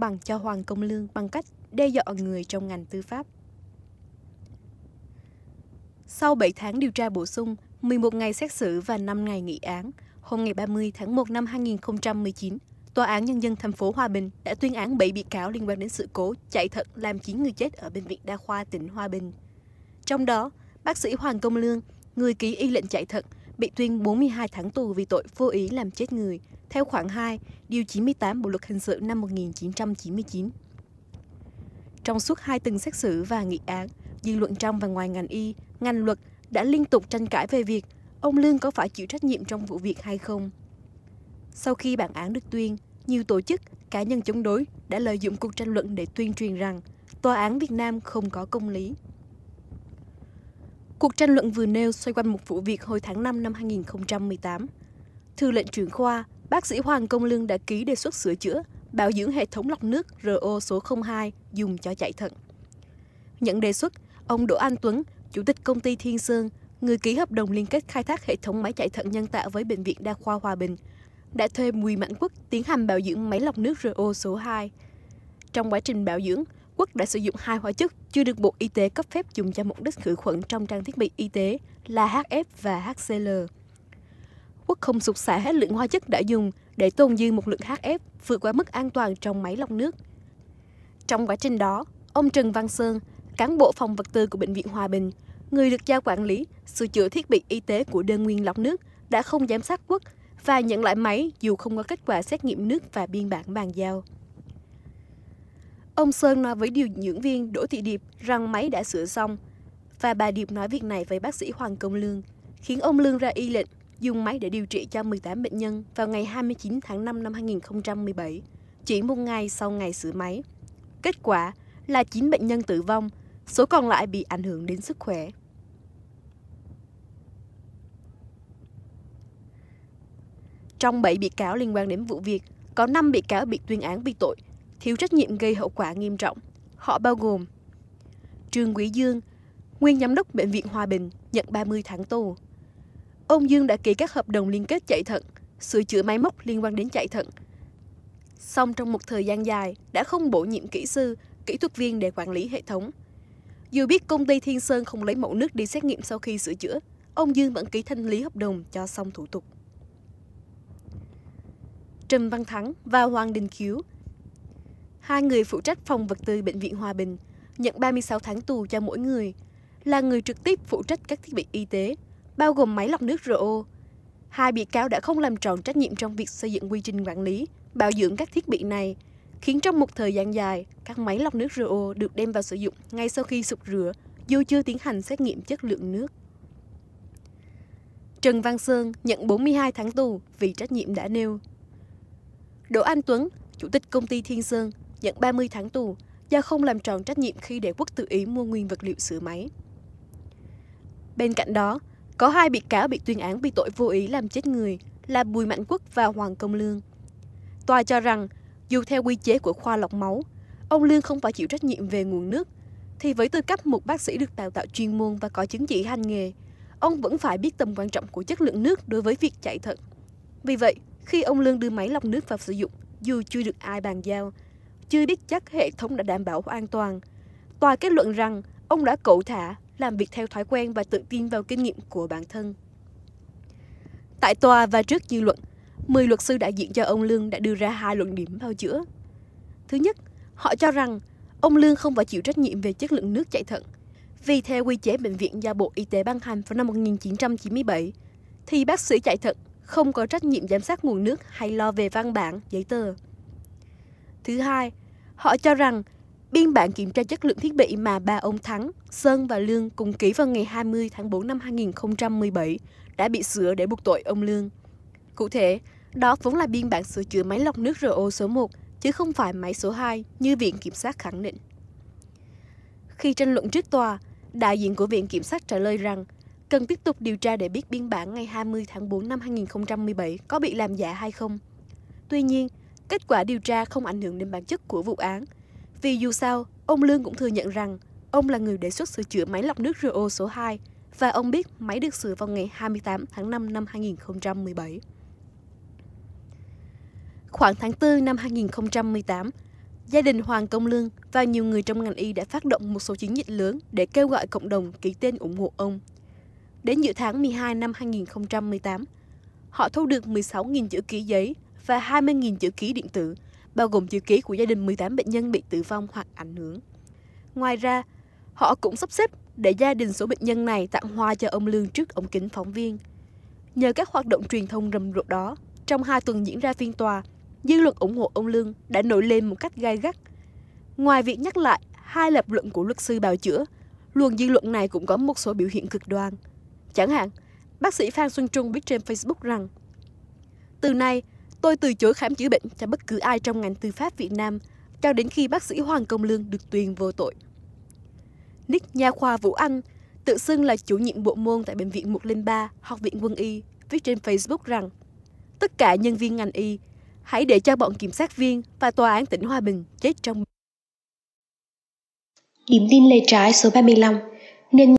bằng cho Hoàng Công Lương bằng cách đe dọa người trong ngành tư pháp. Sau 7 tháng điều tra bổ sung, 11 ngày xét xử và 5 ngày nghị án, hôm ngày 30 tháng 1 năm 2019, Tòa án Nhân dân thành phố Hòa Bình đã tuyên án 7 bị cáo liên quan đến sự cố chạy thận làm 9 người chết ở Bệnh viện Đa khoa tỉnh Hòa Bình. Trong đó, bác sĩ Hoàng Công Lương, người ký y lệnh chạy thận, bị tuyên 42 tháng tù vì tội vô ý làm chết người, theo khoản 2, Điều 98 Bộ Luật Hình sự năm 1999. Trong suốt hai tuần xét xử và nghị án, dư luận trong và ngoài ngành y, ngành luật đã liên tục tranh cãi về việc ông Lương có phải chịu trách nhiệm trong vụ việc hay không. Sau khi bản án được tuyên, nhiều tổ chức, cá nhân chống đối đã lợi dụng cuộc tranh luận để tuyên truyền rằng Tòa án Việt Nam không có công lý. Cuộc tranh luận vừa nêu xoay quanh một vụ việc hồi tháng 5 năm 2018. Thư lệnh trưởng khoa, bác sĩ Hoàng Công Lương đã ký đề xuất sửa chữa, bảo dưỡng hệ thống lọc nước RO số 02 dùng cho chạy thận. Nhận đề xuất, ông Đỗ Anh Tuấn, Chủ tịch công ty Thiên Sơn, người ký hợp đồng liên kết khai thác hệ thống máy chạy thận nhân tạo với Bệnh viện Đa khoa Hòa Bình, đã thuê Bùi Mạnh Quốc tiến hành bảo dưỡng máy lọc nước RO số 2. Trong quá trình bảo dưỡng, Quốc đã sử dụng hai hóa chất chưa được Bộ Y tế cấp phép dùng cho mục đích khử khuẩn trong trang thiết bị y tế là HF và HCl. Quốc không sụt xả hết lượng hóa chất đã dùng để tồn dư một lượng HF vượt qua mức an toàn trong máy lọc nước. Trong quá trình đó, ông Trần Văn Sơn, cán bộ phòng vật tư của Bệnh viện Hòa Bình, người được giao quản lý, sửa chữa thiết bị y tế của đơn nguyên lọc nước, đã không giám sát Quốc và nhận lại máy dù không có kết quả xét nghiệm nước và biên bản bàn giao. Ông Sơn nói với điều dưỡng viên Đỗ Thị Điệp rằng máy đã sửa xong và bà Điệp nói việc này với bác sĩ Hoàng Công Lương, khiến ông Lương ra y lệnh dùng máy để điều trị cho 18 bệnh nhân vào ngày 29 tháng 5 năm 2017, chỉ một ngày sau ngày sửa máy. Kết quả là 9 bệnh nhân tử vong, số còn lại bị ảnh hưởng đến sức khỏe. Trong 7 bị cáo liên quan đến vụ việc, có 5 bị cáo bị tuyên án vì tội thiếu trách nhiệm gây hậu quả nghiêm trọng. Họ bao gồm Trương Quý Dương, nguyên giám đốc Bệnh viện Hòa Bình, nhận 30 tháng tù. Ông Dương đã ký các hợp đồng liên kết chạy thận, sửa chữa máy móc liên quan đến chạy thận. Song trong một thời gian dài, đã không bổ nhiệm kỹ sư, kỹ thuật viên để quản lý hệ thống. Dù biết công ty Thiên Sơn không lấy mẫu nước đi xét nghiệm sau khi sửa chữa, ông Dương vẫn ký thanh lý hợp đồng cho xong thủ tục. Trần Văn Thắng và Hoàng Đình Khiếu Hai người phụ trách phòng vật tư Bệnh viện Hòa Bình nhận 36 tháng tù cho mỗi người, là người trực tiếp phụ trách các thiết bị y tế, bao gồm máy lọc nước RO. Hai bị cáo đã không làm tròn trách nhiệm trong việc xây dựng quy trình quản lý, bảo dưỡng các thiết bị này, khiến trong một thời gian dài, các máy lọc nước RO được đem vào sử dụng ngay sau khi sụp rửa, dù chưa tiến hành xét nghiệm chất lượng nước. Trần Văn Sơn nhận 42 tháng tù vì trách nhiệm đã nêu. Đỗ Anh Tuấn, Chủ tịch công ty Thiên Sơn, nhận 30 tháng tù do không làm tròn trách nhiệm khi để quốc tự ý mua nguyên vật liệu sửa máy. Bên cạnh đó, có hai bị cáo bị tuyên án vì tội vô ý làm chết người là Bùi Mạnh Quốc và Hoàng Công Lương. Tòa cho rằng, dù theo quy chế của khoa lọc máu, ông Lương không phải chịu trách nhiệm về nguồn nước, thì với tư cách một bác sĩ được đào tạo chuyên môn và có chứng chỉ hành nghề, ông vẫn phải biết tầm quan trọng của chất lượng nước đối với việc chạy thận. Vì vậy, khi ông Lương đưa máy lọc nước vào sử dụng, dù chưa được ai bàn giao, chưa biết chắc hệ thống đã đảm bảo an toàn. Tòa kết luận rằng ông đã cẩu thả, làm việc theo thói quen và tự tin vào kinh nghiệm của bản thân. Tại tòa và trước dư luận, 10 luật sư đại diện cho ông Lương đã đưa ra hai luận điểm bào chữa. Thứ nhất, họ cho rằng ông Lương không phải chịu trách nhiệm về chất lượng nước chạy thận. Vì theo quy chế bệnh viện do Bộ Y tế ban hành vào năm 1997, thì bác sĩ chạy thận không có trách nhiệm giám sát nguồn nước hay lo về văn bản, giấy tờ. Thứ hai, họ cho rằng biên bản kiểm tra chất lượng thiết bị mà ba ông Thắng, Sơn và Lương cùng ký vào ngày 20 tháng 4 năm 2017 đã bị sửa để buộc tội ông Lương. Cụ thể, đó vốn là biên bản sửa chữa máy lọc nước RO số 1 chứ không phải máy số 2 như Viện Kiểm sát khẳng định. Khi tranh luận trước tòa, đại diện của Viện Kiểm sát trả lời rằng cần tiếp tục điều tra để biết biên bản ngày 20 tháng 4 năm 2017 có bị làm giả hay không. Tuy nhiên, Kết quả điều tra không ảnh hưởng đến bản chất của vụ án. Vì dù sao, ông Lương cũng thừa nhận rằng ông là người đề xuất sửa chữa máy lọc nước RO số 2 và ông biết máy được sửa vào ngày 28 tháng 5 năm 2017. Khoảng tháng 4 năm 2018, gia đình Hoàng Công Lương và nhiều người trong ngành y đã phát động một số chiến dịch lớn để kêu gọi cộng đồng ký tên ủng hộ ông. Đến giữa tháng 12 năm 2018, họ thu được 16.000 chữ ký giấy và 20.000 chữ ký điện tử, bao gồm chữ ký của gia đình 18 bệnh nhân bị tử vong hoặc ảnh hưởng. Ngoài ra, họ cũng sắp xếp để gia đình số bệnh nhân này tặng hoa cho ông Lương trước ống kính phóng viên. Nhờ các hoạt động truyền thông rầm rộ đó, trong hai tuần diễn ra phiên tòa, dư luận ủng hộ ông Lương đã nổi lên một cách gai gắt. Ngoài việc nhắc lại hai lập luận của luật sư bào chữa, luồng dư luận này cũng có một số biểu hiện cực đoan. Chẳng hạn, bác sĩ Phan Xuân Trung viết trên Facebook rằng Từ nay, Tôi từ chối khám chữa bệnh cho bất cứ ai trong ngành tư pháp Việt Nam, cho đến khi bác sĩ Hoàng Công Lương được tuyên vô tội. Nick Nha khoa Vũ Anh, tự xưng là chủ nhiệm bộ môn tại Bệnh viện 103, Học viện Quân y, viết trên Facebook rằng tất cả nhân viên ngành y, hãy để cho bọn kiểm sát viên và tòa án tỉnh Hòa Bình chết trong Điểm tin lề trái số 35 nên